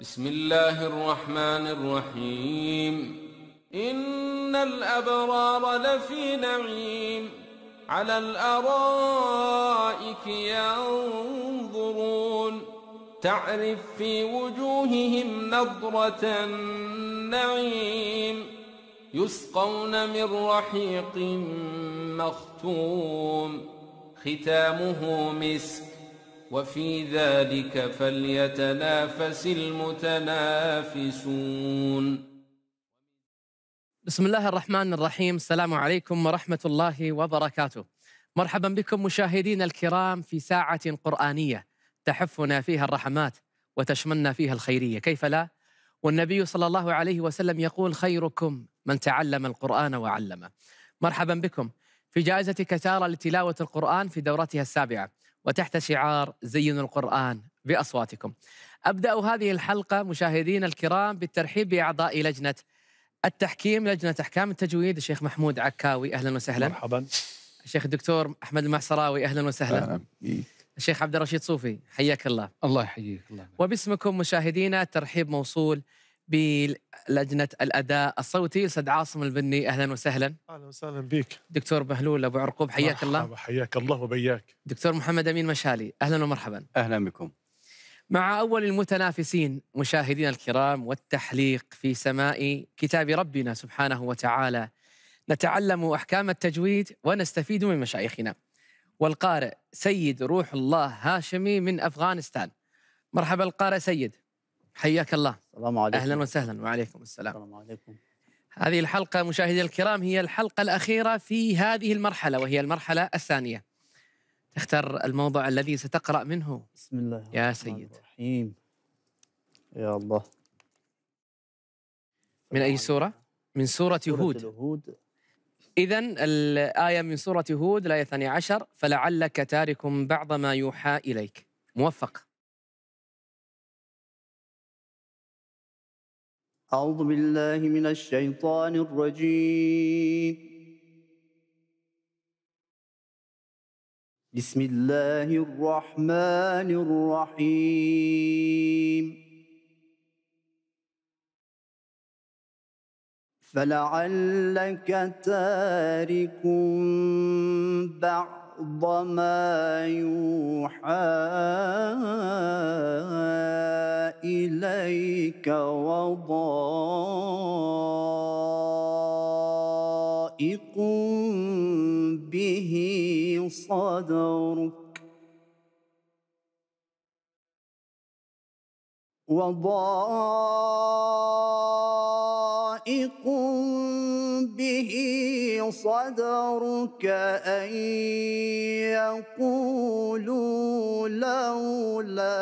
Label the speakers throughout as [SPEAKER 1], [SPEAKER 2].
[SPEAKER 1] بسم الله الرحمن الرحيم إن الأبرار لفي نعيم على الأرائك ينظرون تعرف في وجوههم نظرة النعيم يسقون من رحيق مختوم ختامه مسك وفي ذلك فليتنافس المتنافسون
[SPEAKER 2] بسم الله الرحمن الرحيم السلام عليكم ورحمة الله وبركاته مرحبا بكم مشاهدينا الكرام في ساعة قرآنية تحفنا فيها الرحمات وتشملنا فيها الخيرية كيف لا؟ والنبي صلى الله عليه وسلم يقول خيركم من تعلم القرآن وعلمه مرحبا بكم في جائزة كتارة لتلاوة القرآن في دورتها السابعة وتحت شعار زينوا القرآن بأصواتكم أبدأ هذه الحلقة مشاهدينا الكرام بالترحيب بأعضاء لجنة التحكيم لجنة أحكام التجويد الشيخ محمود عكاوي أهلا وسهلا مرحبا الشيخ الدكتور أحمد المعصراوي أهلا وسهلا أهلا الشيخ عبد الرشيد صوفي حياك الله الله يحييك الله وباسمكم مشاهدينا الترحيب موصول بلجنه الاداء الصوتي أستاذ عاصم البني اهلا وسهلا اهلا وسهلا بك دكتور بهلول ابو عرقوب حياك الله حياك الله وبياك دكتور محمد امين مشالي اهلا ومرحبا اهلا بكم مع اول المتنافسين مشاهدينا الكرام والتحليق في سماء كتاب ربنا سبحانه وتعالى نتعلم احكام التجويد ونستفيد من مشايخنا والقارئ سيد روح الله هاشمي من افغانستان مرحبا القارئ سيد حياك الله السلام عليكم اهلا وسهلا وعليكم السلام السلام عليكم هذه الحلقة مشاهدي الكرام هي الحلقة الأخيرة في هذه المرحلة وهي المرحلة الثانية تختار الموضوع الذي ستقرأ منه بسم الله يا سيد الرحيم يا الله من أي سورة؟ من سورة, سورة هود, هود. إذا الآية من سورة هود الآية الثانية عشر فلعلك تارك بعض ما يوحى إليك موفق
[SPEAKER 3] أعوذ بالله من الشيطان الرجيم بسم الله الرحمن الرحيم فلعلك تارك بعض بعض ما
[SPEAKER 4] يوحى إليك وضائق
[SPEAKER 3] به صدرك وضائق ضيق
[SPEAKER 4] به صدرك أن يقولوا لولا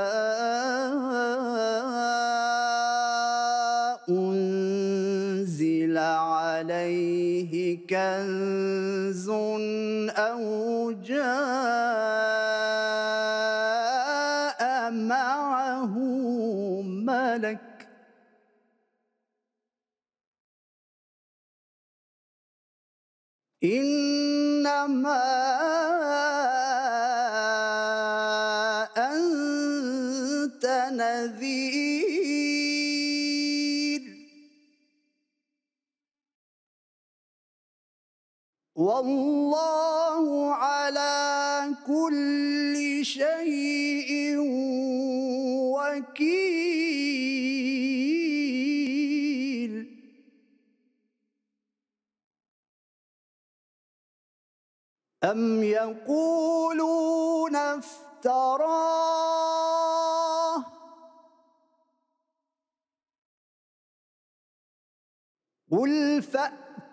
[SPEAKER 4] أنزل عليه كنز أو جاء
[SPEAKER 3] إنما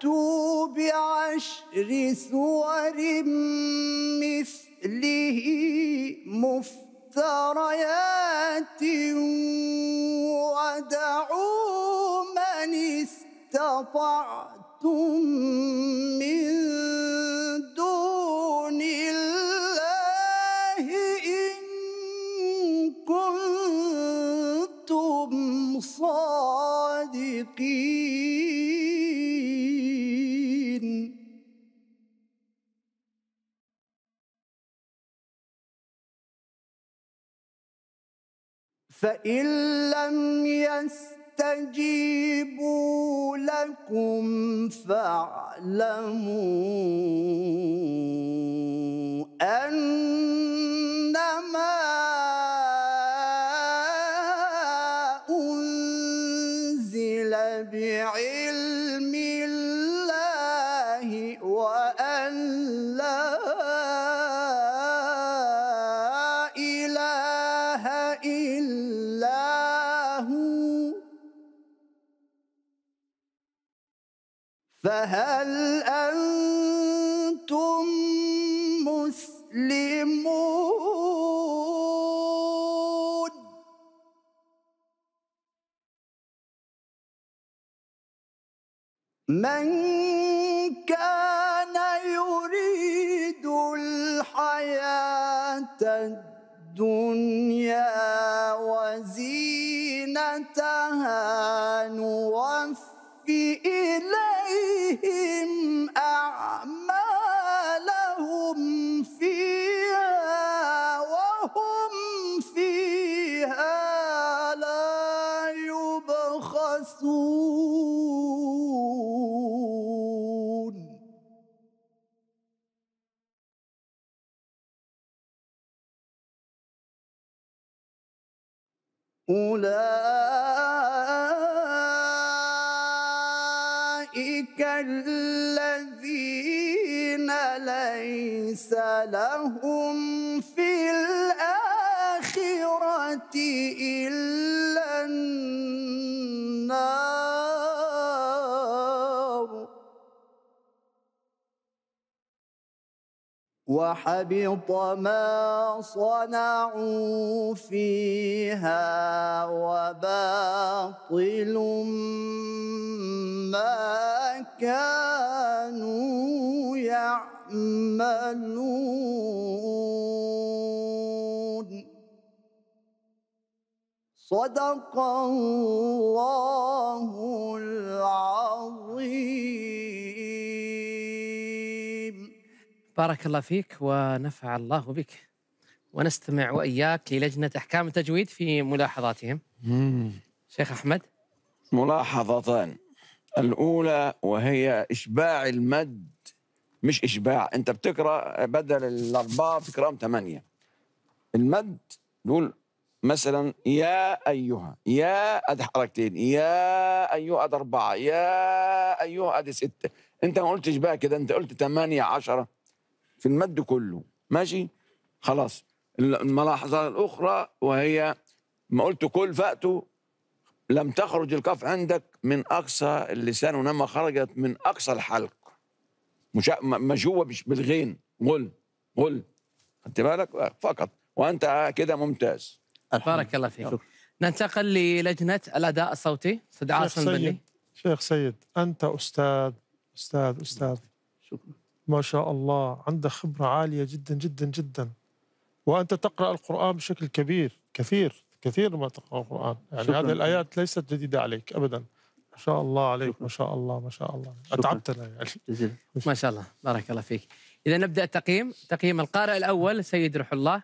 [SPEAKER 3] فأتوا بعشر سور مثله
[SPEAKER 4] مفتريات ودعوا من استطعتم من
[SPEAKER 3] فإن لم يستجيبوا لكم
[SPEAKER 4] فاعلموا أنما
[SPEAKER 3] حبط ما صنعوا فيها
[SPEAKER 4] وباطل ما كانوا يعملون صدق الله العظيم
[SPEAKER 2] بارك الله فيك ونفع الله بك ونستمع وإياك للجنة أحكام التجويد في ملاحظاتهم
[SPEAKER 5] شيخ أحمد ملاحظتان الأولى وهي إشباع المد مش إشباع أنت بتقرأ بدل الأربعة بتقرأهم ثمانية المد بيقول مثلا يا أيها يا أد حركتين يا أيها أد أربعة يا أيها أد ستة أنت ما قلتش بقى كده أنت قلت ثمانية عشرة في المد كله ماشي خلاص الملاحظة الأخرى وهي ما قلت كل فاته لم تخرج الكف عندك من أقصى اللسان وإنما خرجت من أقصى الحلق مش مجوة مش بالغين غل غل خدت بالك فقط وأنت كده ممتاز بارك الله فيك
[SPEAKER 2] ننتقل للجنة الأداء الصوتي استاذ عاصم بني
[SPEAKER 6] شيخ سيد أنت أستاذ أستاذ أستاذ شكرا ما شاء الله عنده خبرة عالية جدا جدا جدا وأنت تقرأ القرآن بشكل كبير كثير كثير ما تقرأ القرآن يعني هذه الآيات ليست جديدة عليك أبدا ما شاء الله عليك شكرا. ما شاء الله ما شاء الله أتعبتنا يعني
[SPEAKER 2] جزيلا. ما شاء الله بارك الله فيك إذا نبدأ تقييم تقييم القارئ الأول سيد روح الله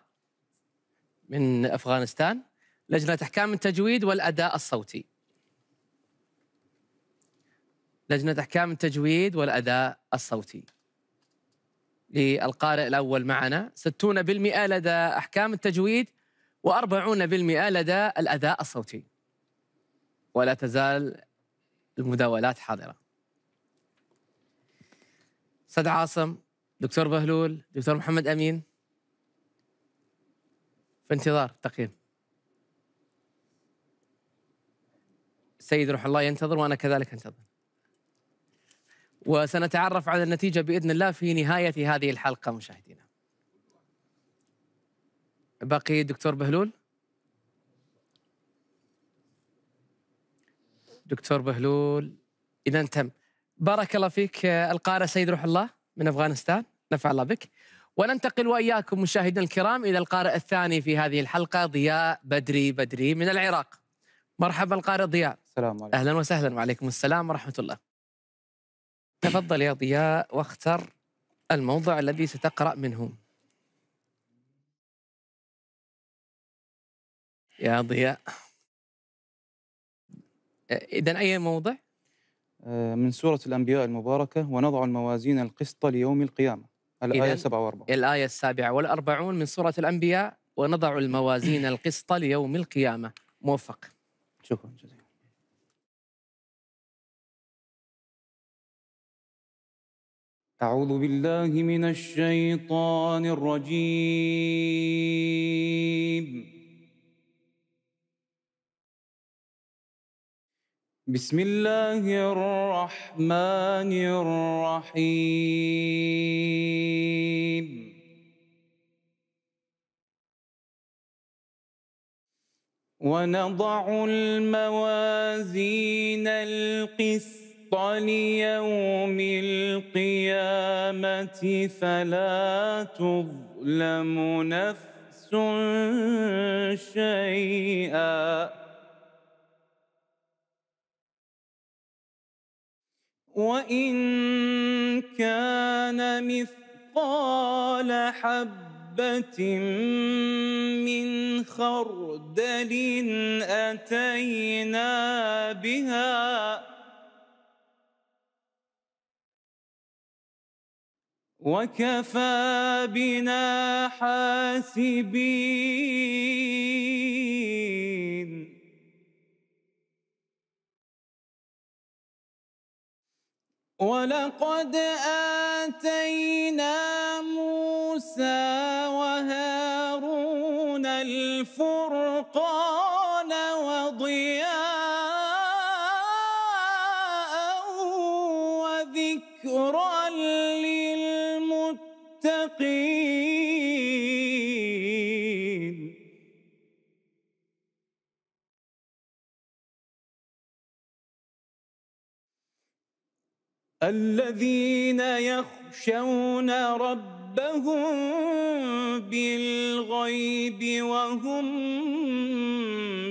[SPEAKER 2] من أفغانستان لجنة أحكام التجويد والأداء الصوتي لجنة أحكام التجويد والأداء الصوتي للقارئ الأول معنا 60% لدى أحكام التجويد و40% لدى الأداء الصوتي ولا تزال المداولات حاضرة أستاذ عاصم دكتور بهلول دكتور محمد أمين في انتظار تقييم سيد روح الله ينتظر وأنا كذلك أنتظر وسنتعرف على النتيجة بإذن الله في نهاية هذه الحلقة مشاهدينا باقي دكتور بهلول دكتور بهلول إذا تم بارك الله فيك القارئ سيد روح الله من أفغانستان نفع الله بك وننتقل وإياكم مشاهدينا الكرام إلى القارئ الثاني في هذه الحلقة ضياء بدري بدري من العراق مرحبا القارئ ضياء السلام عليكم أهلا وسهلا وعليكم السلام ورحمة الله تفضل يا ضياء واختر الموضع الذي ستقرأ منه
[SPEAKER 3] يا ضياء
[SPEAKER 2] إذا أي موضع؟ آه، من سورة الأنبياء المباركة ونضع الموازين القسط ليوم القيامة
[SPEAKER 5] الآية 47
[SPEAKER 2] الآية السابعة والأربعون من سورة الأنبياء ونضع الموازين القسط ليوم القيامة موفق
[SPEAKER 3] شكرا جزيلا أعوذ بالله من الشيطان
[SPEAKER 4] الرجيم بسم الله الرحمن
[SPEAKER 3] الرحيم ونضع
[SPEAKER 4] الموازين القسط ليوم القيامة فلا تظلم
[SPEAKER 3] نفس شيئا وإن
[SPEAKER 4] كان مثقال حبة من خردل أتينا بها وكفى بنا
[SPEAKER 3] حاسبين ولقد آتينا موسى
[SPEAKER 4] وهارون الفرقان وضياء
[SPEAKER 3] الذين يخشون ربهم
[SPEAKER 4] بالغيب وهم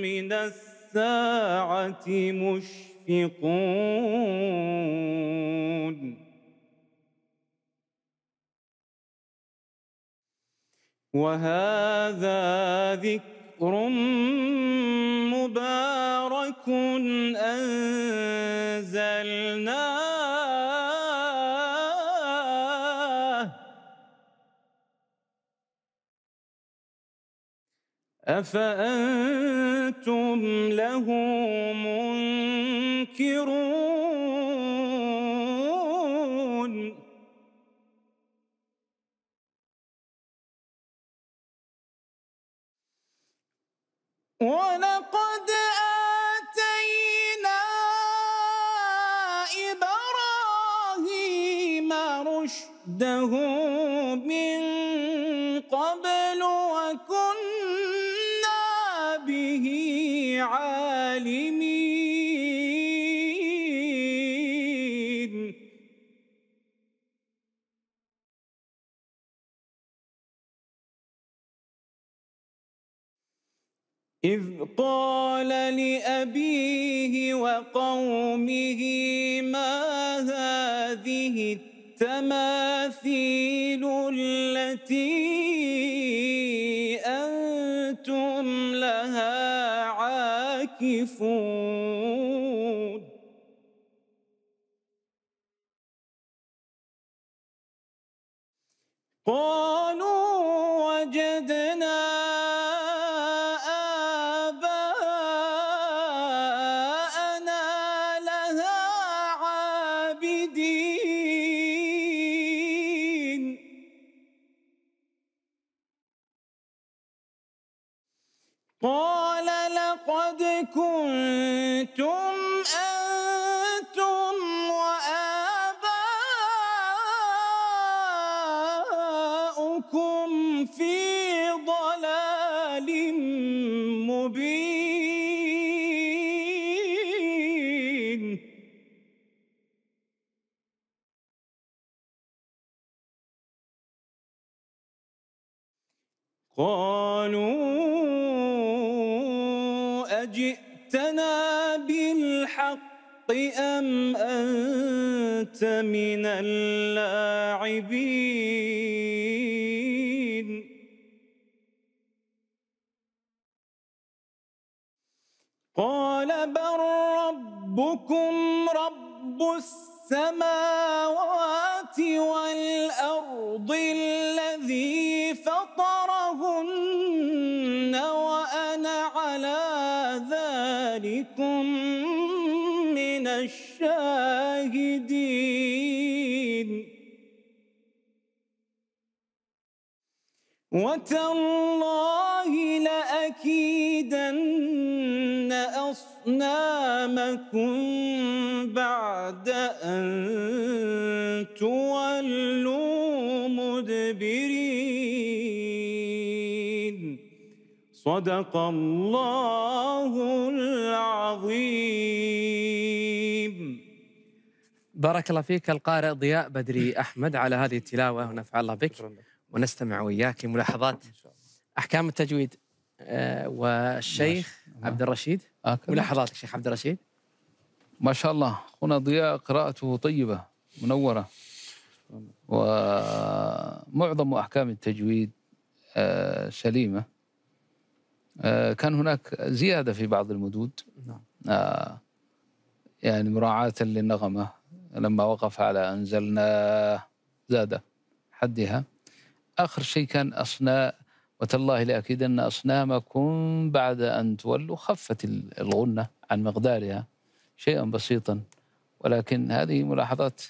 [SPEAKER 4] من الساعة
[SPEAKER 3] مشفقون
[SPEAKER 4] وهذا ذكر مبارك أنزلناه
[SPEAKER 3] أفأنتم له منكرون ولقد أنتم إذ قال لأبيه
[SPEAKER 4] وقومه ما هذه التماثيل التي أنتم لها عاكفون
[SPEAKER 3] قالوا وجدنا قال لقد
[SPEAKER 4] كنتم الحق أم أنت من
[SPEAKER 3] اللاعبين قال بل ربكم رب السماوات
[SPEAKER 4] والأرض وتالله لأكيدن أصنامكم بعد أن تولوا مدبرين صدق الله
[SPEAKER 2] العظيم بارك الله فيك القارئ ضياء بدري أحمد على هذه التلاوة ونفع الله بك شكرا. ونستمع وإياك لملاحظات أحكام التجويد آه، والشيخ نعم. عبد الرشيد ملاحظاتك شيخ
[SPEAKER 7] عبد الرشيد ما شاء الله هنا ضياء قراءته طيبة منورة ومعظم أحكام التجويد آه، سليمة آه، كان هناك زيادة في بعض المدود نعم. يعني مراعاة للنغمة لما وقف على أنزلنا زاد حدها آخر شيء كان أصناء وتالله لأكيدن أصنامكم بعد أن تولوا خفت الغنة عن مقدارها شيئا بسيطا ولكن هذه ملاحظات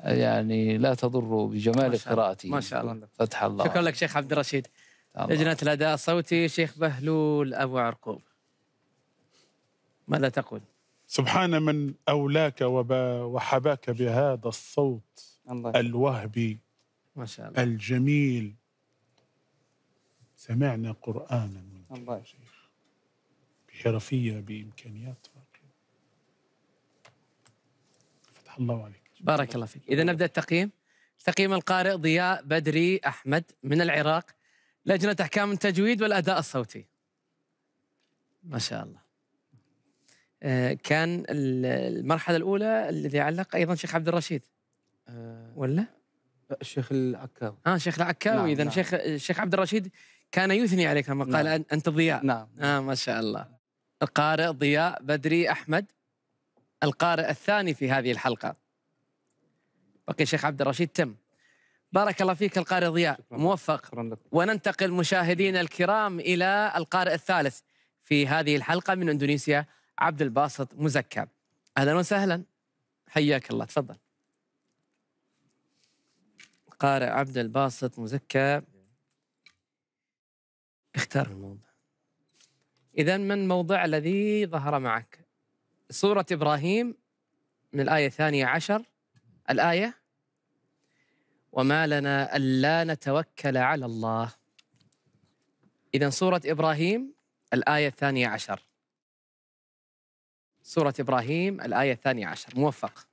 [SPEAKER 7] يعني لا تضر بجمال قراءتي ما شاء الله
[SPEAKER 2] فتح الله شكرا لك شيخ عبد الرشيد لجنة الأداء الصوتي شيخ بهلول أبو عرقوب ماذا
[SPEAKER 6] تقول؟ سبحان من أولاك وحباك بهذا الصوت الله. الوهبي ما شاء الله الجميل سمعنا قرآنا الله يا شيخ بحرفية بإمكانيات فتح الله عليك بارك الله فيك
[SPEAKER 2] إذا نبدأ التقييم تقييم القارئ ضياء بدري أحمد من العراق لجنة أحكام التجويد والأداء الصوتي ما شاء الله آه، كان المرحلة الأولى الذي علق أيضا شيخ عبد الرشيد آه، ولا؟ الشيخ العكاوي اه الشيخ العكاوي نعم، اذا الشيخ نعم. الشيخ عبد الرشيد كان يثني عليك لما قال نعم. انت ضياء نعم،, نعم اه ما شاء الله القارئ ضياء بدري احمد القارئ الثاني في هذه الحلقه بقي الشيخ عبد الرشيد تم بارك الله فيك القارئ ضياء شكرا. موفق شكرا وننتقل مشاهدينا الكرام الى القارئ الثالث في هذه الحلقه من اندونيسيا عبد الباسط مزكى اهلا وسهلا حياك الله تفضل القارئ عبد الباسط مزكى اختار الموضوع إذا من الموضوع الذي ظهر معك سورة إبراهيم من الآية الثانية عشر الآية وما لنا ألا نتوكل على الله إذا سورة إبراهيم الآية الثانية عشر سورة إبراهيم الآية الثانية عشر موفق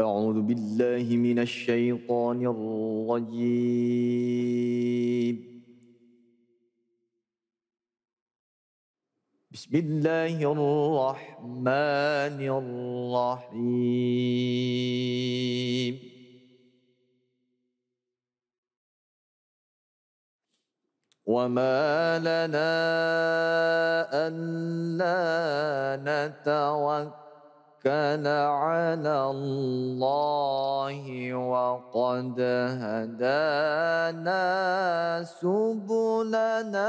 [SPEAKER 8] أعوذ بالله من الشيطان الرجيم
[SPEAKER 4] بسم الله الرحمن الرحيم
[SPEAKER 3] وما لنا
[SPEAKER 4] ألا نتوكل توكل على الله وقد هدانا
[SPEAKER 3] سبلنا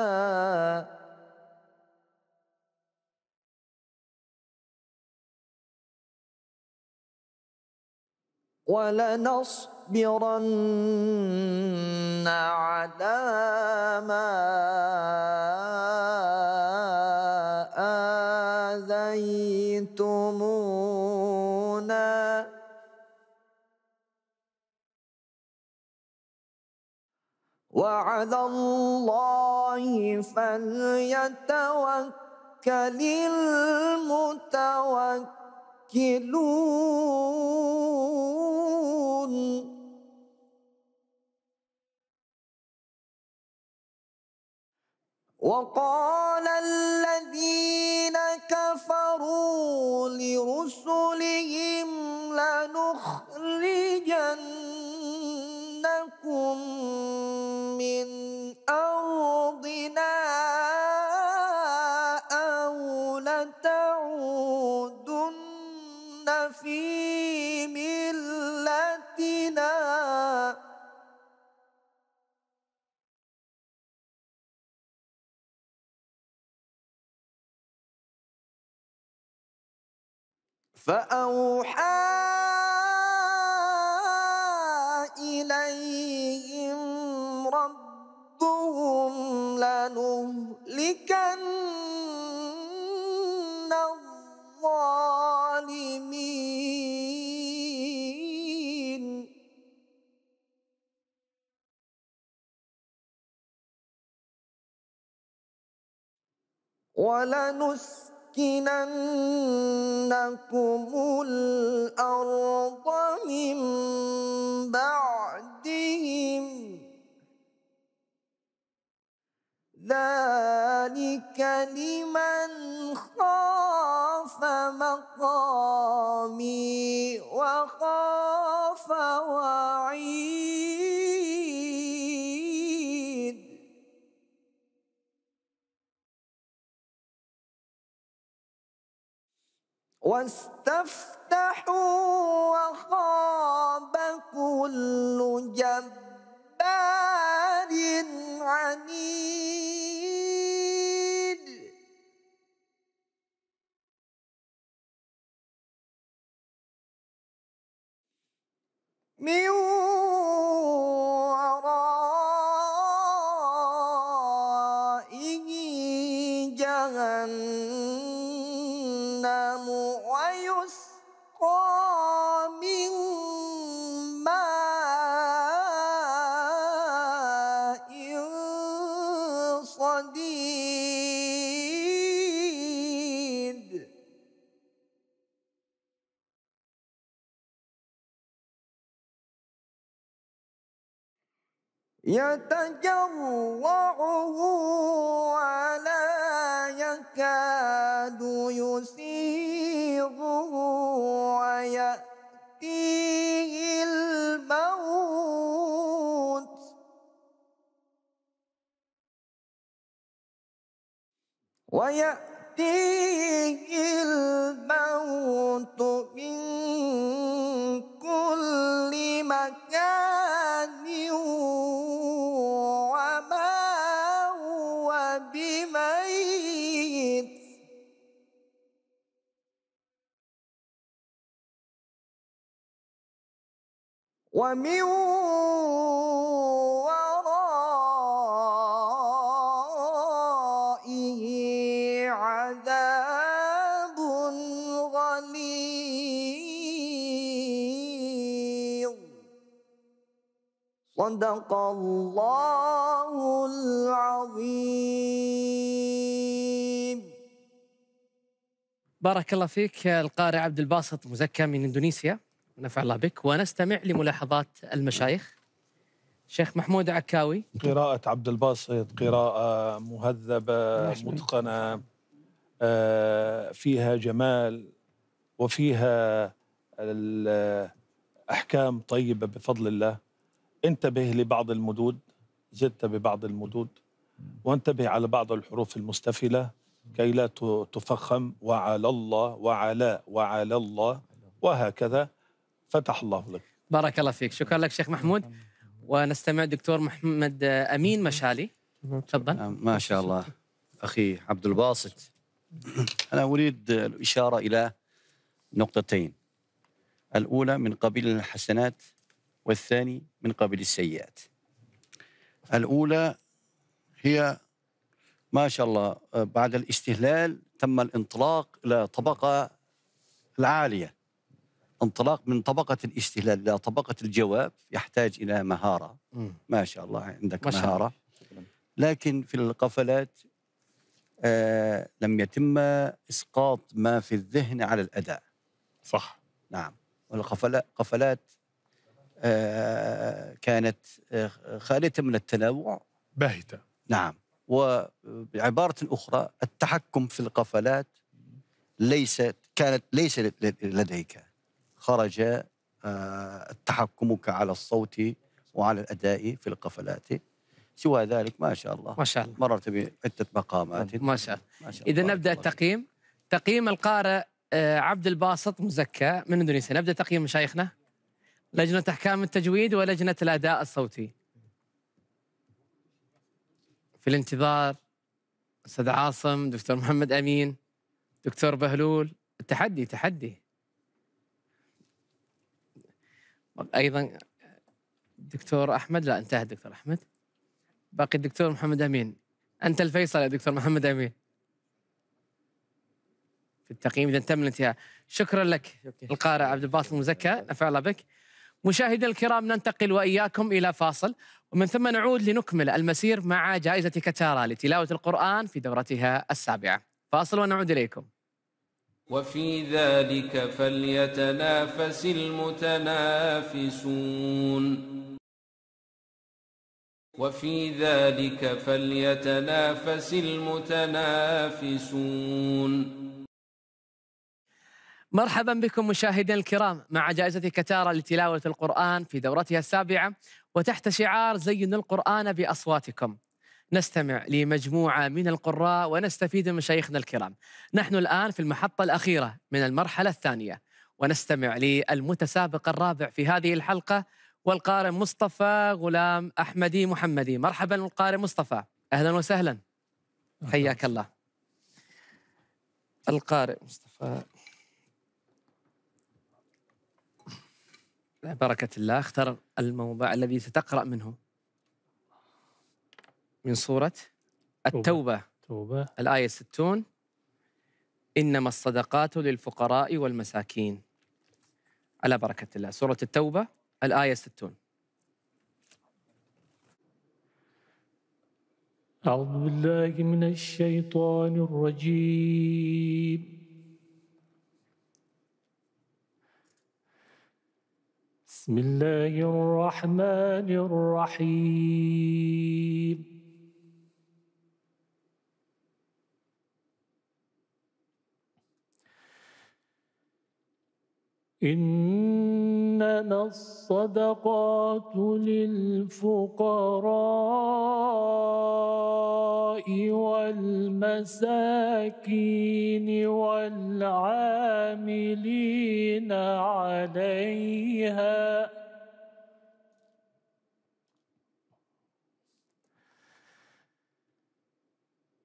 [SPEAKER 3] ولنصبرن
[SPEAKER 4] على ما
[SPEAKER 3] آه آذيتمونا وعد الله فليتوكل
[SPEAKER 4] المتوكلون
[SPEAKER 3] وقال الذين كفروا لرسلهم
[SPEAKER 4] لنخرجنكم
[SPEAKER 3] فأوحى إليهم
[SPEAKER 4] ربهم لنهلكن الظالمين
[SPEAKER 3] ولنس لَنُمَكِّنَنَّكُمُ الْأَرْضَ
[SPEAKER 4] مِنْ بَعْدِهِمْ ذَلِكَ لِمَنْ خَافَ مَقَامِي
[SPEAKER 3] وَخَافَ وَعِيدِ واستفتحوا
[SPEAKER 4] وخاب كل جبار
[SPEAKER 3] عنيد من ومن ورائه
[SPEAKER 4] عذاب غليظ صدق الله
[SPEAKER 2] العظيم بارك الله فيك القارئ عبد الباسط مزكى من اندونيسيا نفع الله بك ونستمع لملاحظات المشايخ شيخ محمود عكاوي
[SPEAKER 6] قراءة عبد الباسط قراءة مهذبة نعم. متقنة آه، فيها جمال وفيها أحكام طيبة بفضل الله انتبه لبعض المدود زدت ببعض المدود وانتبه على بعض الحروف المستفلة كي لا تفخم وعلى الله وعلى وعلى الله وهكذا فتح الله لك
[SPEAKER 2] بارك الله فيك شكرا لك شيخ محمود ونستمع دكتور محمد امين مشالي تفضل نعم،
[SPEAKER 8] ما شاء الله اخي عبد الباسط انا اريد الاشاره الى نقطتين الاولى من قبيل الحسنات والثاني من قبيل السيئات الاولى هي ما شاء الله بعد الاستهلال تم الانطلاق الى طبقه العاليه انطلاق من طبقة الاستهلال إلى طبقة الجواب يحتاج إلى مهارة ما شاء الله عندك ما شاء مهارة لكن في القفلات آه لم يتم إسقاط ما في الذهن على الأداء صح نعم والقفلات آه كانت آه، خالية من التنوع باهتة نعم وبعبارة أخرى التحكم في القفلات ليست كانت ليس لديك خرج آه، تحكمك على الصوت وعلى الأداء في القفلات سوى ذلك ما شاء الله ما شاء الله مررت بعدة مقامات ما شاء
[SPEAKER 2] الله, الله. إذا نبدأ التقييم تقييم القارئ آه، عبد الباسط مزكى من اندونيسيا نبدأ تقييم مشايخنا لجنة أحكام التجويد ولجنة الأداء الصوتي في الانتظار أستاذ عاصم دكتور محمد أمين دكتور بهلول التحدي تحدي ايضا دكتور احمد لا انتهى دكتور احمد باقي الدكتور محمد امين انت الفيصل يا دكتور محمد امين في التقييم اذا تم الانتهاء شكرا لك القارئ عبد الباسط المزكى نفع الله بك مشاهدي الكرام ننتقل واياكم الى فاصل ومن ثم نعود لنكمل المسير مع جائزه كتارا لتلاوه القران في دورتها السابعه فاصل ونعود اليكم
[SPEAKER 1] وفي ذلك فليتنافس المتنافسون وفي ذلك فليتنافس المتنافسون
[SPEAKER 2] مرحبا بكم مشاهدينا الكرام مع جائزة كتارة لتلاوة القرآن في دورتها السابعة وتحت شعار زينوا القرآن بأصواتكم نستمع لمجموعة من القراء ونستفيد من مشايخنا الكرام نحن الآن في المحطة الأخيرة من المرحلة الثانية ونستمع للمتسابق الرابع في هذه الحلقة والقارئ مصطفى غلام أحمدي محمدي مرحبا القارئ مصطفى أهلا وسهلا حياك الله القارئ مصطفى بركة الله اختر الموضوع الذي ستقرأ منه من سورة التوبة توبة الآية 60 إنما الصدقات للفقراء والمساكين على بركة الله سورة التوبة الآية 60
[SPEAKER 4] أعوذ بالله من الشيطان الرجيم بسم الله الرحمن الرحيم إنما الصدقات للفقراء والمساكين والعاملين عليها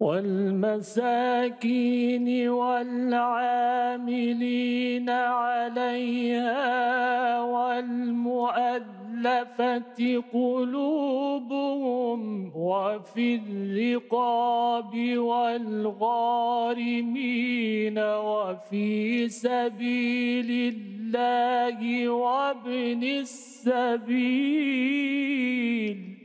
[SPEAKER 4] والمساكين والعاملين عليها والمؤلفة قلوبهم وفي الرقاب والغارمين وفي سبيل الله وابن السبيل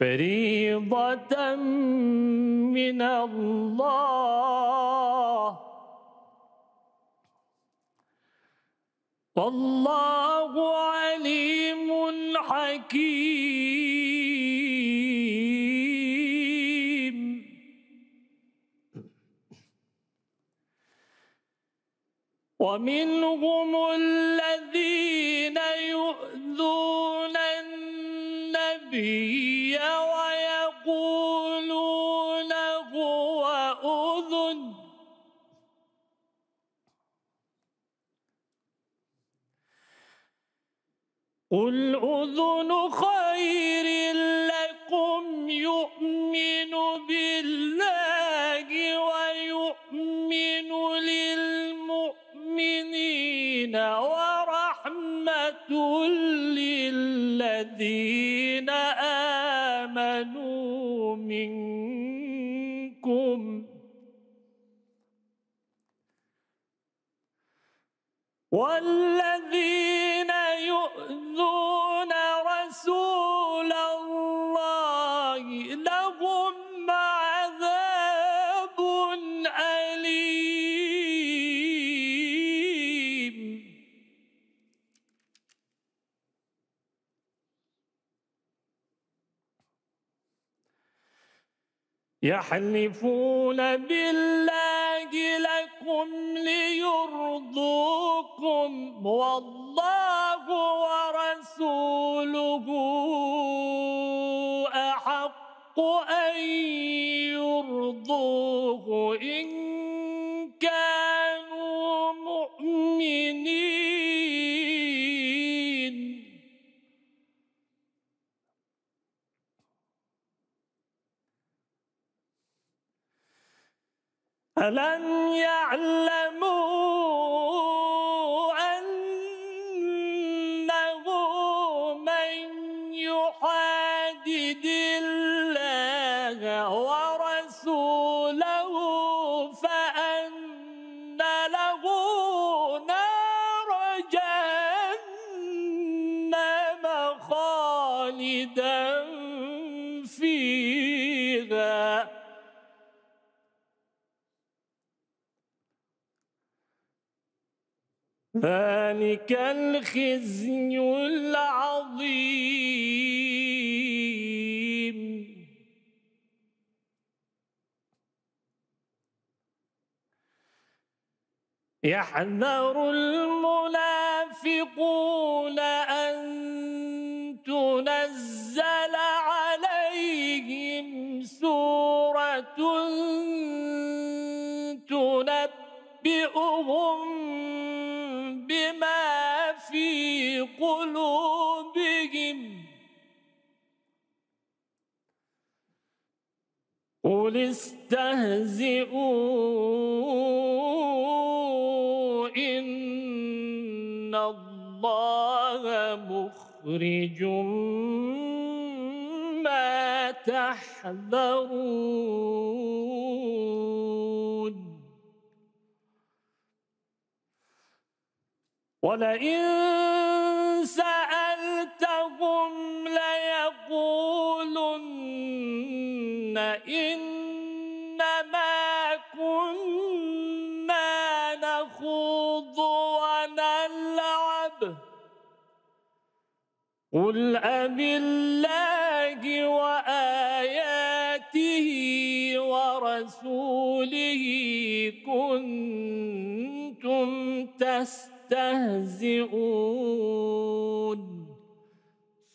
[SPEAKER 4] فريضة من الله والله عليم حكيم ومنهم الذين يؤذون النبي ويقولون هو أذن قل أذن خير لكم يؤمن بالله ويؤمن للمؤمنين وَ للذين آمنوا منكم والذين يؤذون رسول يحلفون بالله لكم ليرضوكم والله ورسوله أحق أن يرضوه إن
[SPEAKER 3] فلن يعلم
[SPEAKER 4] كالخزي العظيم يحذر المنافقون أن تنزل عليهم سورة تنبئهم قلوبهم قل استهزئوا إن الله مخرج ما تحذرون ولئن سألتهم ليقولن إنما كنا نخوض ونلعب قل أب الله وآياته ورسوله كنتم تستطيعون تهزئون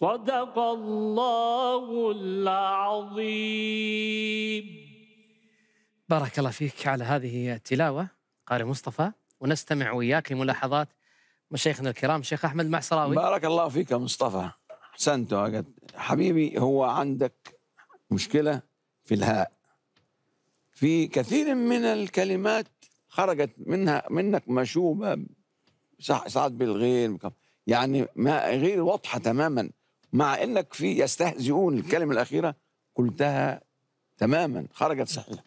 [SPEAKER 2] صدق الله العظيم بارك الله فيك على هذه التلاوة قارئ مصطفى ونستمع وإياك لملاحظات مشايخنا الكرام شيخ أحمد معصراوي بارك
[SPEAKER 5] الله فيك يا مصطفى أحسنت حبيبي هو عندك مشكلة في الهاء في كثير من الكلمات خرجت منها منك مشوبة ساعات بالغين يعني ما غير واضحه تماما مع انك في يستهزئون الكلمه الاخيره قلتها تماما خرجت صحيح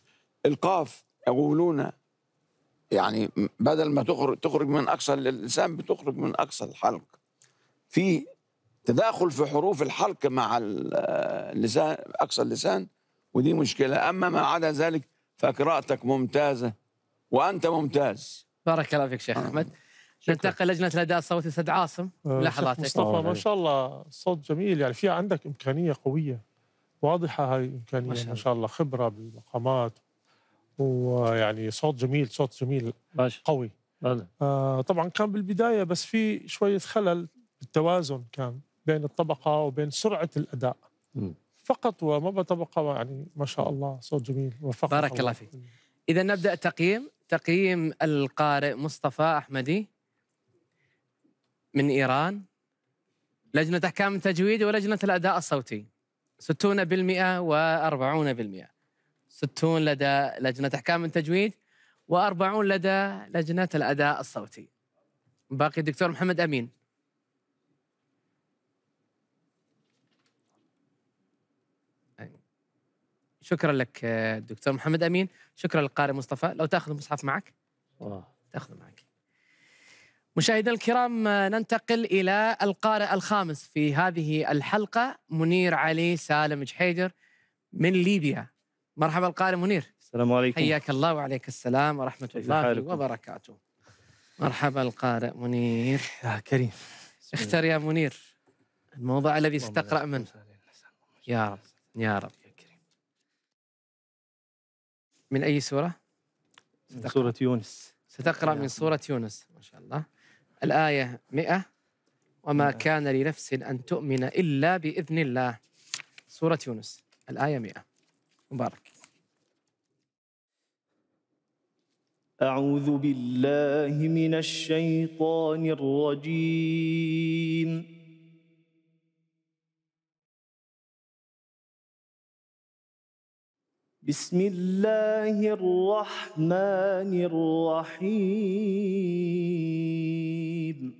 [SPEAKER 5] القاف يقولون يعني بدل ما تخرج تخرج من اقصى اللسان بتخرج من اقصى الحلق في تداخل في حروف الحلق مع اللسان اقصى اللسان ودي مشكله اما ما عدا ذلك فقراءتك ممتازه وانت ممتاز
[SPEAKER 2] بارك الله فيك شيخ آه. احمد ننتقل لجنه الاداء الصوتي استاذ عاصم ملاحظاتك آه، مصطفى ما شاء
[SPEAKER 6] الله صوت جميل يعني في عندك امكانيه قويه واضحه هاي الامكانيه ما شاء, الله خبره بالمقامات ويعني صوت جميل صوت جميل ماشي. قوي آه طبعا كان بالبدايه بس في شويه خلل بالتوازن كان بين الطبقه وبين سرعه الاداء م. فقط وما طبقه يعني ما شاء الله صوت جميل بارك الله فيك اذا نبدا تقييم تقييم القارئ
[SPEAKER 2] مصطفى احمدي من إيران لجنة أحكام التجويد ولجنة الأداء الصوتي 60 و و40 60 لدى لجنة أحكام التجويد و40 لدى لجنة الأداء الصوتي باقي الدكتور محمد أمين شكرا لك دكتور محمد أمين شكرا للقارئ مصطفى لو تأخذ المصحف معك تأخذه معك مشاهدينا الكرام ننتقل إلى القارئ الخامس في هذه الحلقة منير علي سالم جحيدر من ليبيا مرحبا القارئ منير السلام عليكم حياك الله وعليك السلام ورحمة الله حالكم. وبركاته مرحبا القارئ منير يا كريم اختر يا منير الموضوع الذي ستقرأ منه يا رب يا رب يا كريم من أي سورة؟ من سورة يونس ستقرأ من سورة يونس ما شاء الله الآية 100 وما كان لنفس أن تؤمن إلا بإذن الله سورة يونس الآية 100
[SPEAKER 5] مبارك
[SPEAKER 4] أعوذ
[SPEAKER 3] بالله من الشيطان الرجيم بسم الله الرحمن الرحيم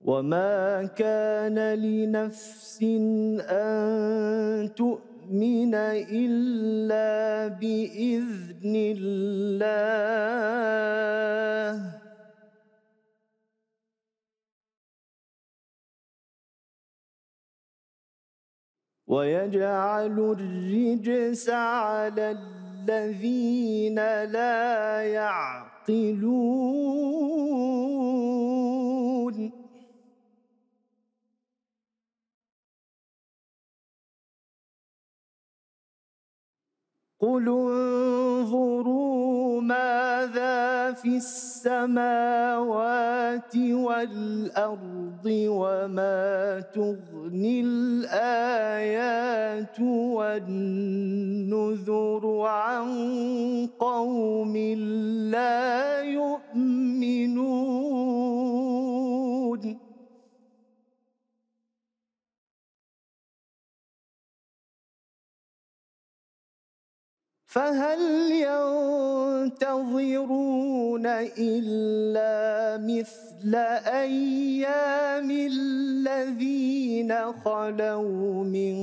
[SPEAKER 3] وما كان لنفس ان تؤمن الا باذن الله ويجعل الرجس على الذين لا يعقلون قل انظروا ماذا في
[SPEAKER 4] السماوات والارض وما تغني الايات والنذر عن قوم لا
[SPEAKER 3] يؤمنون فهل ينتظرون
[SPEAKER 4] إلا مثل أيام
[SPEAKER 3] الذين خلوا من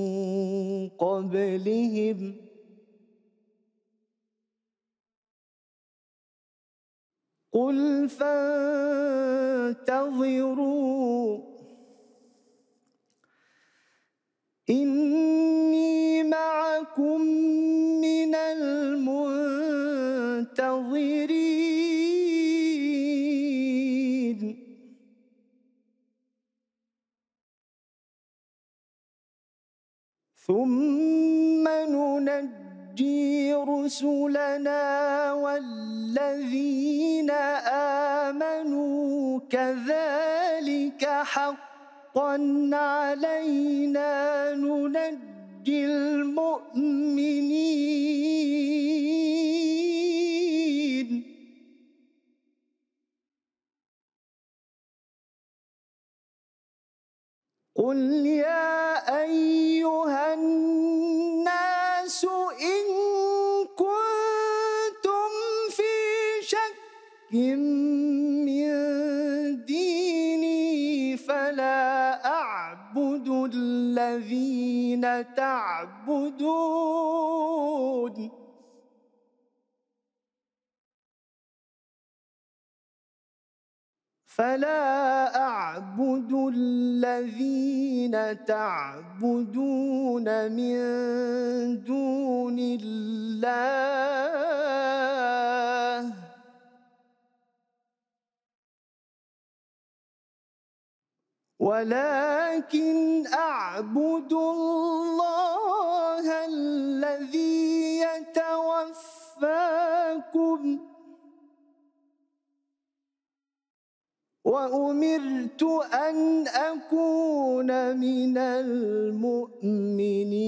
[SPEAKER 3] قبلهم قل فانتظروا
[SPEAKER 4] إني معكم من المنتظرين
[SPEAKER 3] ثم ننجي رسلنا والذين
[SPEAKER 4] آمنوا كذلك حق حقا علينا ننجي
[SPEAKER 3] المؤمنين قل يا أيها الناس
[SPEAKER 4] إن كنتم في شك الذين تعبدون
[SPEAKER 3] فلا اعبد
[SPEAKER 4] الذين تعبدون من دون
[SPEAKER 3] الله ولكن أعبد الله الذي
[SPEAKER 4] يتوفاكم وأمرت أن أكون
[SPEAKER 3] من المؤمنين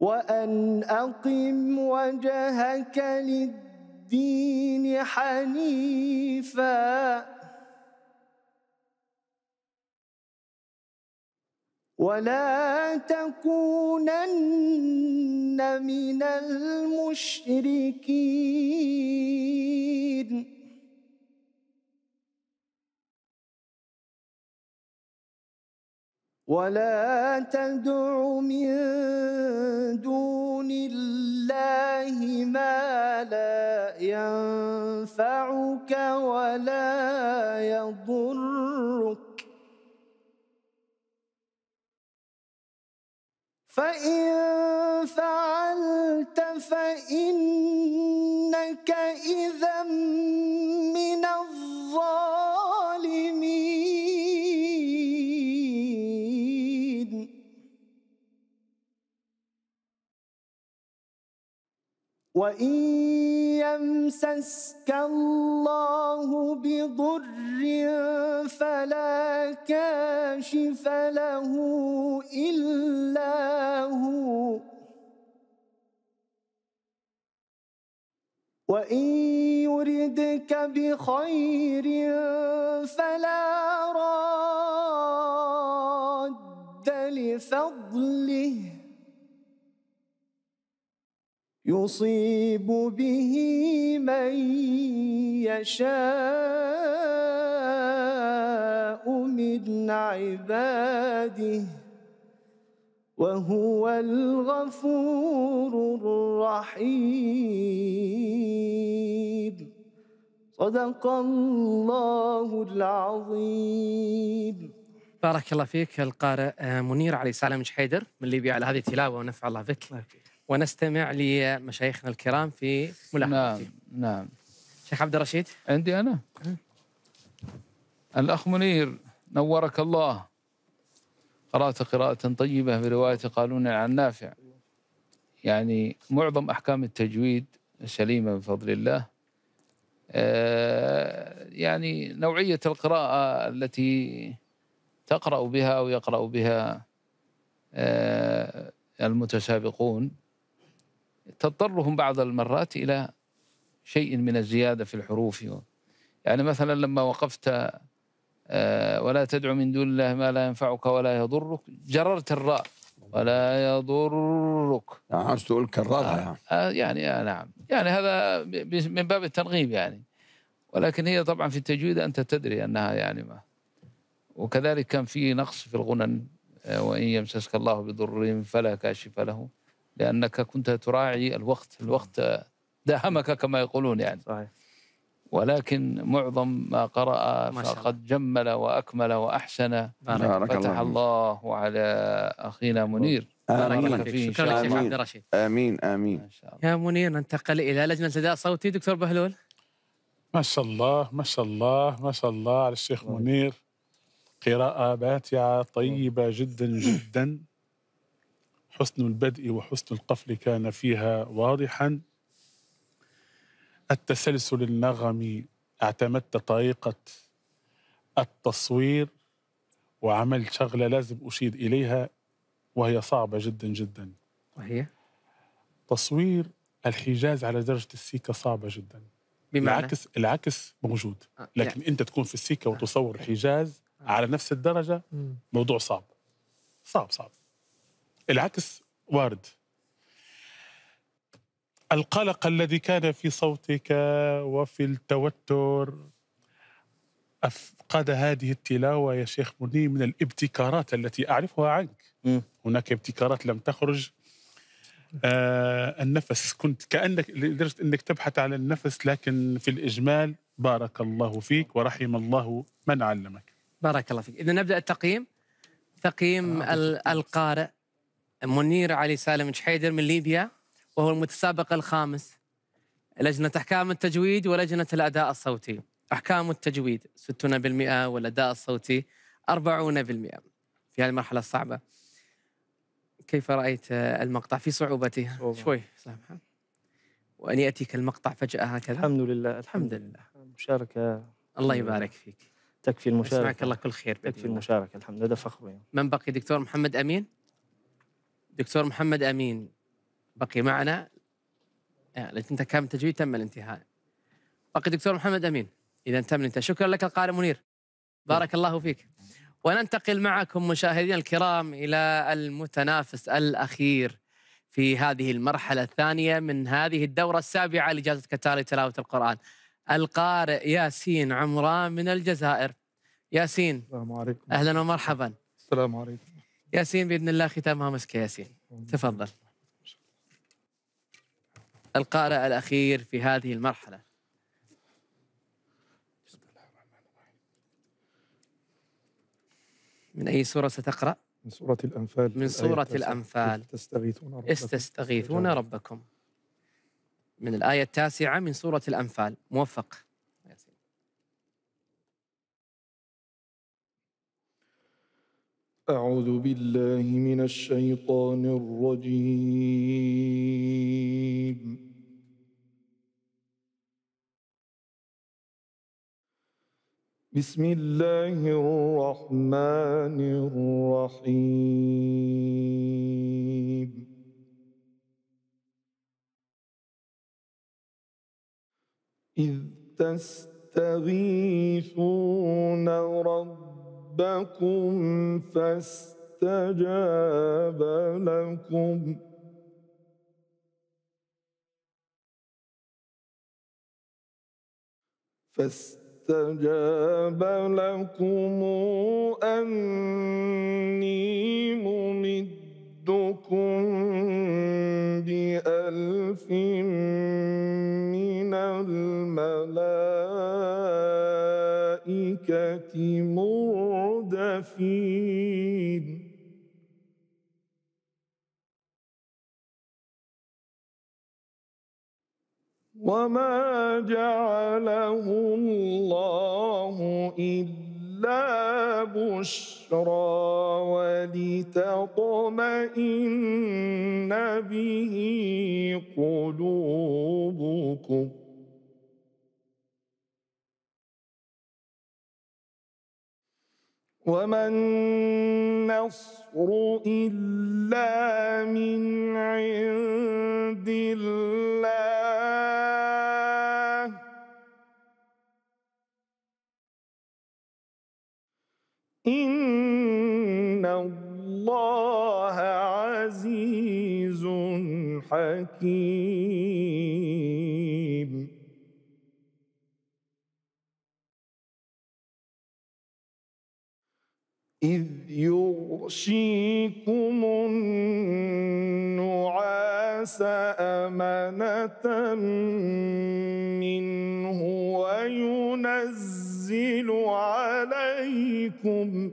[SPEAKER 3] وأن أقم وجهك للدين حنيفا ولا
[SPEAKER 4] تكونن من المشركين
[SPEAKER 3] ولا تدع من دون الله ما
[SPEAKER 4] لا ينفعك ولا
[SPEAKER 3] يضرك فإن فعلت فإنك
[SPEAKER 4] إذا من الظالمين
[SPEAKER 3] وإن يمسسك الله بضر
[SPEAKER 4] فلا كاشف له إلا هو وإن يردك بخير فلا راد لفضله يصيب به من يشاء من عباده وهو الغفور الرحيم صدق الله
[SPEAKER 2] العظيم بارك الله فيك القارئ منير علي سالم حيدر من ليبيا على هذه التلاوه ونفع الله بك الله ونستمع لمشايخنا الكرام في ملاحظتهم نعم نعم شيخ عبد الرشيد عندي أنا الأخ
[SPEAKER 7] منير نورك الله قرأت قراءة طيبة برواية قالون عن نافع يعني معظم أحكام التجويد سليمة بفضل الله آه، يعني نوعية القراءة التي تقرأ بها أو يقرأ بها آه، المتسابقون تضطرهم بعض المرات إلى شيء من الزيادة في الحروف يعني مثلا لما وقفت آه، ولا تدعو من دون الله ما لا ينفعك ولا يضرك جررت الراء ولا يضرك يعني عاوز تقول كررها يعني يعني آه نعم يعني هذا من باب التنغيب يعني ولكن هي طبعا في التجويد انت تدري انها يعني ما وكذلك كان في نقص في الغنن وان يمسسك الله بضر فلا كاشف له لأنك كنت تراعي الوقت الوقت داهمك كما يقولون يعني صحيح ولكن معظم ما قرأ فقد جمل وأكمل وأحسن فتح الله على أخينا منير بارك فيك شكرا لك شيخ عبد الرشيد
[SPEAKER 5] آمين آمين يا منير
[SPEAKER 2] ننتقل إلى لجنة الأداء
[SPEAKER 6] الصوتي دكتور بهلول ما شاء الله ما شاء الله ما شاء الله على الشيخ منير قراءة باتعة طيبة جدا جدا حسن البدء وحسن القفل كان فيها واضحا التسلسل النغمي اعتمدت طريقة التصوير وعملت شغلة لازم أشيد إليها وهي صعبة جدا جدا وهي؟ تصوير الحجاز على درجة السيكة صعبة جدا بمعنى؟ العكس العكس موجود آه، لكن أنت تكون في السيكة وتصور الحجاز آه. آه. على نفس الدرجة موضوع صعب صعب صعب العكس وارد القلق الذي كان في صوتك وفي التوتر أفقد هذه التلاوة يا شيخ مني من الابتكارات التي أعرفها عنك م. هناك ابتكارات لم تخرج آه النفس كنت كأنك لدرجة أنك تبحث عن النفس لكن في الإجمال بارك الله فيك ورحم الله من علمك
[SPEAKER 2] بارك الله فيك إذا نبدأ التقييم تقييم آه. القارئ منير علي سالم جحيدر من ليبيا وهو المتسابق الخامس لجنة أحكام التجويد ولجنة الأداء الصوتي أحكام التجويد 60% والأداء الصوتي 40% في هذه المرحلة الصعبة كيف رأيت المقطع في صعوبته صعوبة. شوي سامحة وأن يأتيك المقطع فجأة هكذا الحمد لله الحمد لله مشاركة الله يبارك
[SPEAKER 7] فيك تكفي المشاركة أسمعك الله كل خير تكفي المشاركة الحمد لله هذا فخر
[SPEAKER 2] من بقي دكتور محمد أمين دكتور محمد امين بقي معنا يعني انت كم تجويد تم الانتهاء بقي دكتور محمد امين اذا تم الانتهاء شكرا لك القارئ منير بارك نعم. الله فيك وننتقل معكم مشاهدينا الكرام الى المتنافس الاخير في هذه المرحله الثانيه من هذه الدوره السابعه لجائزه كتار لتلاوه القران القارئ ياسين عمران من الجزائر ياسين السلام عليكم اهلا ومرحبا السلام عليكم ياسين باذن الله ختامها مسك ياسين تفضل القارئ الاخير في هذه المرحله من اي سوره ستقرا من سوره الانفال من سوره الانفال تستغيثون ربكم استستغيثون ربكم من الايه التاسعه من سوره الانفال موفق
[SPEAKER 4] أعوذ بالله من الشيطان
[SPEAKER 3] الرجيم بسم
[SPEAKER 6] الله
[SPEAKER 4] الرحمن الرحيم
[SPEAKER 3] إذ تستغيثون ربكم
[SPEAKER 4] ربكم فاستجاب
[SPEAKER 3] لكم فاستجاب لكم
[SPEAKER 4] أني ممد يمدكم بألف من الملائكة
[SPEAKER 3] مردفين وما جعله الله إلا
[SPEAKER 4] بشرى ولتطمئن
[SPEAKER 3] به قلوبكم وما النصر إلا من عند الله إن الله عزيز حكيم إذ يغشيكم
[SPEAKER 4] النعاس أمنة منه وينزل عليكم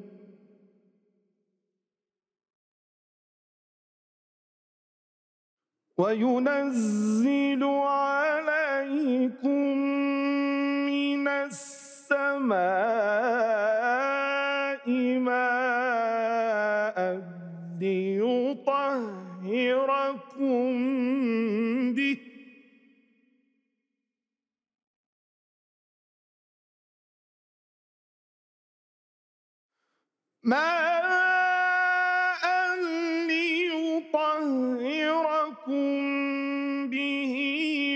[SPEAKER 3] وينزل عليكم
[SPEAKER 4] من السماء ماء ليطهركم
[SPEAKER 3] به ماء ليطهركم
[SPEAKER 4] به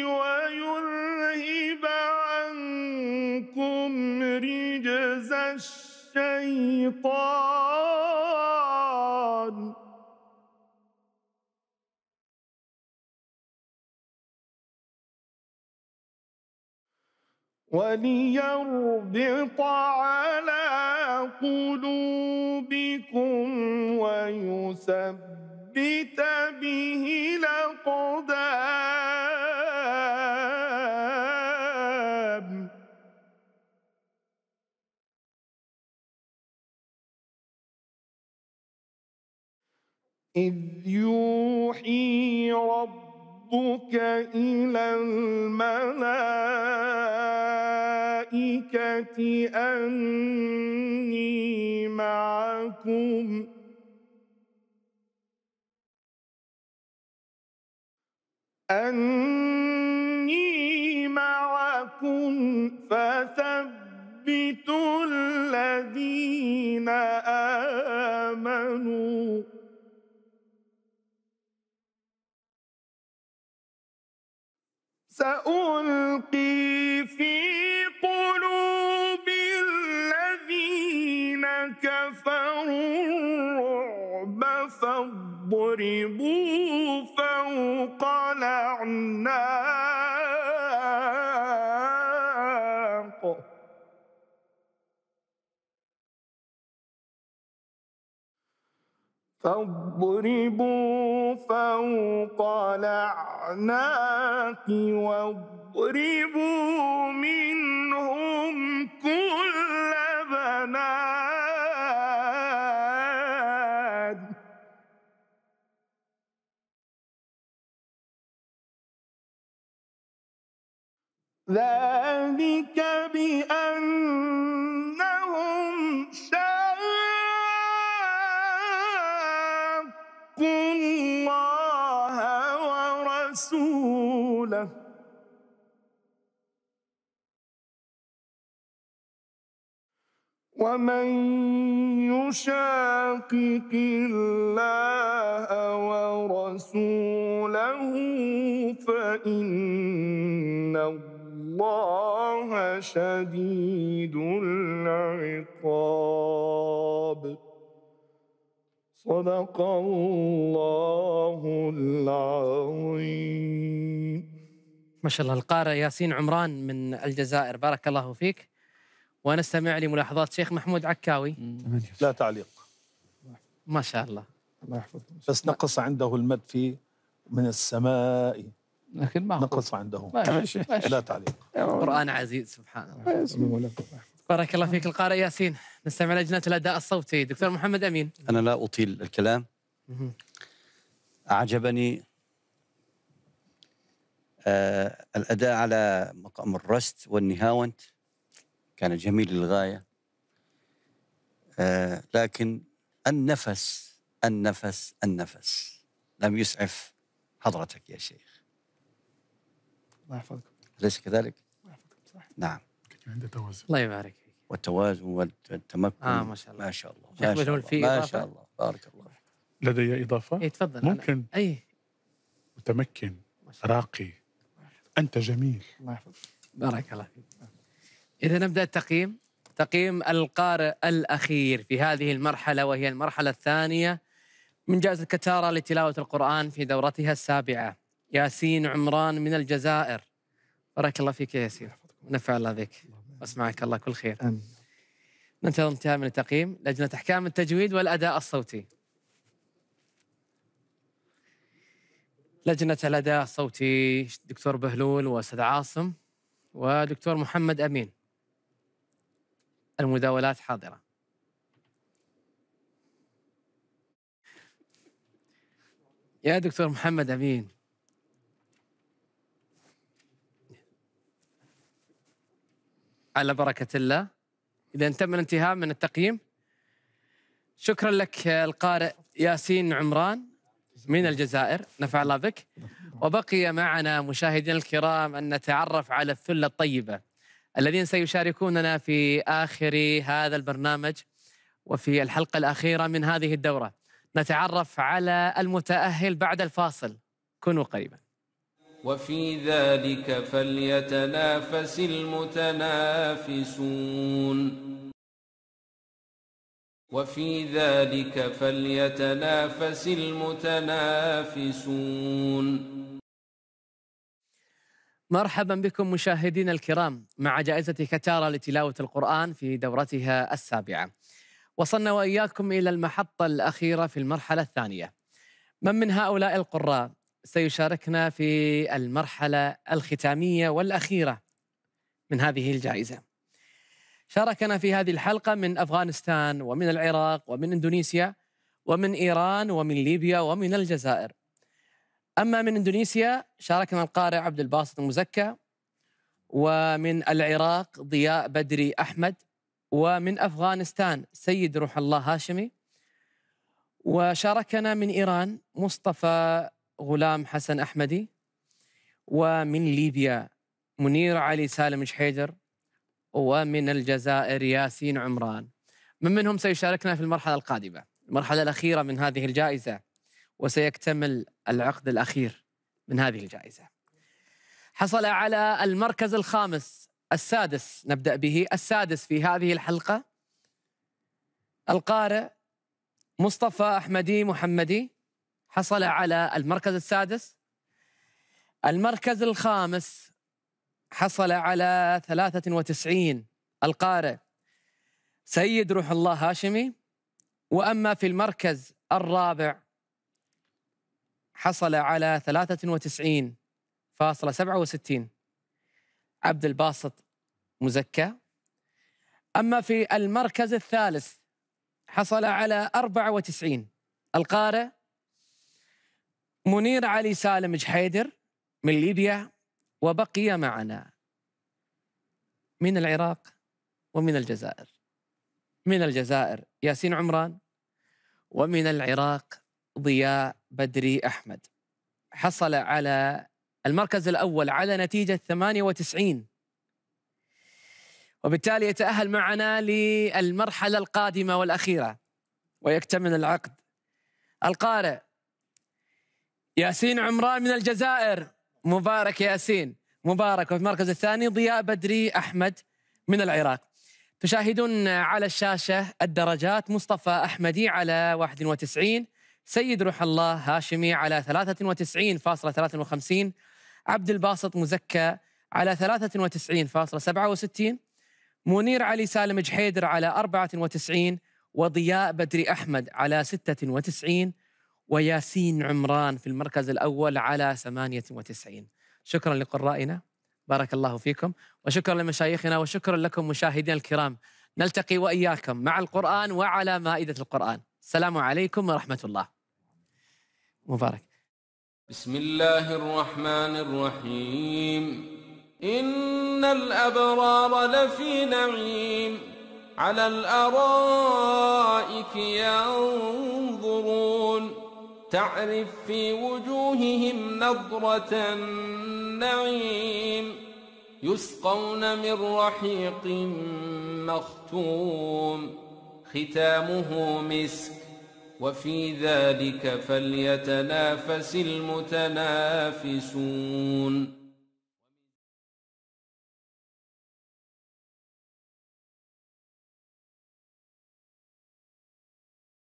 [SPEAKER 4] ويرهب عنكم رجز الشر
[SPEAKER 3] الشيطان وليربط على
[SPEAKER 4] قلوبكم ويثبت به الأقدام
[SPEAKER 3] إذ يوحي ربك إلى
[SPEAKER 4] الملائكة أني
[SPEAKER 3] معكم أني
[SPEAKER 4] معكم فثبتوا الذين
[SPEAKER 3] آمنوا سألقي في قلوب الذين
[SPEAKER 4] كفروا الرعب فاضربوا فوق الأعناق
[SPEAKER 3] فاضربوا
[SPEAKER 4] فوق الأعناق واضربوا منهم كل
[SPEAKER 3] بناد ذلك بأن ومن يشاقق الله
[SPEAKER 4] ورسوله فإن الله شديد العقاب صدق الله
[SPEAKER 2] العظيم ما شاء الله القارئ ياسين عمران من الجزائر بارك الله فيك وانا استمع لملاحظات شيخ محمود عكاوي
[SPEAKER 6] لا تعليق ما شاء الله الله يحفظك بس نقص عنده المد في من السماء لكن ما نقص عنده لا تعليق قرآن
[SPEAKER 2] عزيز سبحان الله بارك الله فيك القارئ ياسين نستمع لجنة الأداء الصوتي دكتور محمد أمين
[SPEAKER 8] أنا لا أطيل الكلام أعجبني آه الأداء على مقام الرست والنهاونت كان جميل للغاية آه لكن النفس النفس النفس لم يسعف حضرتك يا شيخ الله يحفظكم أليس كذلك؟ الله يحفظكم نعم
[SPEAKER 2] عنده توازن الله يبارك فيك
[SPEAKER 8] والتوازن والتمكن آه
[SPEAKER 2] ما شاء الله ما شاء الله
[SPEAKER 8] ما شاء الله, ما شاء
[SPEAKER 6] الله. بارك الله لدي إضافة؟ اي تفضل ممكن أي متمكن راقي أنت جميل الله يحفظك بارك الله فيك
[SPEAKER 2] إذا نبدأ التقييم تقييم القارئ الأخير في هذه المرحلة وهي المرحلة الثانية من جائزة كتارة لتلاوة القرآن في دورتها السابعة ياسين عمران من الجزائر بارك الله فيك يا ياسين نفع الله بك أسمعك الله كل خير أمين ننتظر انتهاء من التقييم لجنة أحكام التجويد والأداء الصوتي لجنة الأداء الصوتي دكتور بهلول وأستاذ عاصم ودكتور محمد أمين المداولات حاضرة يا دكتور محمد أمين على بركة الله إذا تم الانتهاء من التقييم شكرا لك القارئ ياسين عمران من الجزائر نفع الله بك وبقي معنا مشاهدينا الكرام أن نتعرف على الثلة الطيبة الذين سيشاركوننا في آخر هذا البرنامج وفي الحلقة الأخيرة من هذه الدورة نتعرف على المتأهل بعد الفاصل كونوا قريبا
[SPEAKER 1] وفي ذلك فليتنافس المتنافسون وفي ذلك فليتنافس المتنافسون
[SPEAKER 2] مرحبا بكم مشاهدينا الكرام مع جائزة كتارة لتلاوة القرآن في دورتها السابعة. وصلنا وإياكم إلى المحطة الأخيرة في المرحلة الثانية. من من هؤلاء القراء سيشاركنا في المرحلة الختامية والأخيرة من هذه الجائزة. شاركنا في هذه الحلقة من أفغانستان ومن العراق ومن إندونيسيا ومن إيران ومن ليبيا ومن الجزائر. أما من إندونيسيا شاركنا القارئ عبد الباسط المزكى ومن العراق ضياء بدري أحمد ومن أفغانستان سيد روح الله هاشمي وشاركنا من إيران مصطفى غلام حسن أحمدي ومن ليبيا منير علي سالم شحيدر ومن الجزائر ياسين عمران من منهم سيشاركنا في المرحلة القادمة المرحلة الأخيرة من هذه الجائزة وسيكتمل العقد الأخير من هذه الجائزة حصل على المركز الخامس السادس نبدأ به السادس في هذه الحلقة القارئ مصطفى أحمدي محمدي حصل على المركز السادس المركز الخامس حصل على 93 القارئ سيد روح الله هاشمي وأما في المركز الرابع حصل على 93.67 عبد الباسط مزكى أما في المركز الثالث حصل على 94 القارئ منير علي سالم جحيدر من ليبيا وبقي معنا من العراق ومن الجزائر من الجزائر ياسين عمران ومن العراق ضياء بدري أحمد حصل على المركز الأول على نتيجة 98 وبالتالي يتأهل معنا للمرحلة القادمة والأخيرة ويكتمل العقد القارئ ياسين عمران من الجزائر مبارك ياسين مبارك وفي المركز الثاني ضياء بدري أحمد من العراق تشاهدون على الشاشة الدرجات مصطفى أحمدي على 91 سيد روح الله هاشمي على 93.53 عبد الباسط مزكى على 93.67 منير علي سالم جحيدر على 94 وضياء بدري أحمد على 96 وياسين عمران في المركز الأول على 98 شكرا لقرائنا بارك الله فيكم وشكرا لمشايخنا وشكرا لكم مشاهدينا الكرام نلتقي وإياكم مع القرآن وعلى مائدة القرآن السلام عليكم ورحمة الله مبارك
[SPEAKER 1] بسم الله الرحمن الرحيم إن الأبرار لفي نعيم على الأرائك ينظرون تعرف في وجوههم نظرة النعيم يسقون من رحيق مختوم ختامه مسك وفي ذلك فليتنافس
[SPEAKER 3] المتنافسون